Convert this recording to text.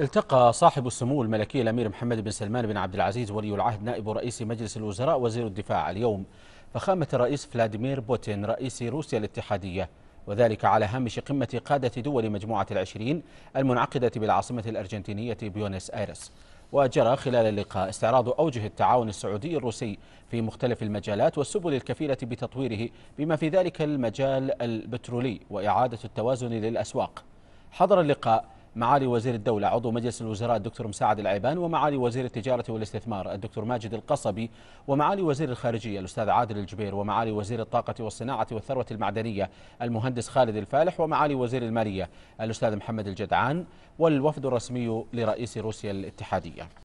التقى صاحب السمو الملكي الامير محمد بن سلمان بن عبد العزيز ولي العهد نائب رئيس مجلس الوزراء وزير الدفاع اليوم فخامه الرئيس فلاديمير بوتين رئيس روسيا الاتحاديه وذلك على هامش قمه قاده دول مجموعه العشرين المنعقده بالعاصمه الارجنتينيه بيونس ايرس وجرى خلال اللقاء استعراض أوجه التعاون السعودي الروسي في مختلف المجالات والسبل الكفيلة بتطويره بما في ذلك المجال البترولي وإعادة التوازن للأسواق حضر اللقاء معالي وزير الدولة عضو مجلس الوزراء الدكتور مساعد العيبان ومعالي وزير التجارة والاستثمار الدكتور ماجد القصبي ومعالي وزير الخارجية الأستاذ عادل الجبير ومعالي وزير الطاقة والصناعة والثروة المعدنية المهندس خالد الفالح ومعالي وزير المالية الأستاذ محمد الجدعان والوفد الرسمي لرئيس روسيا الاتحادية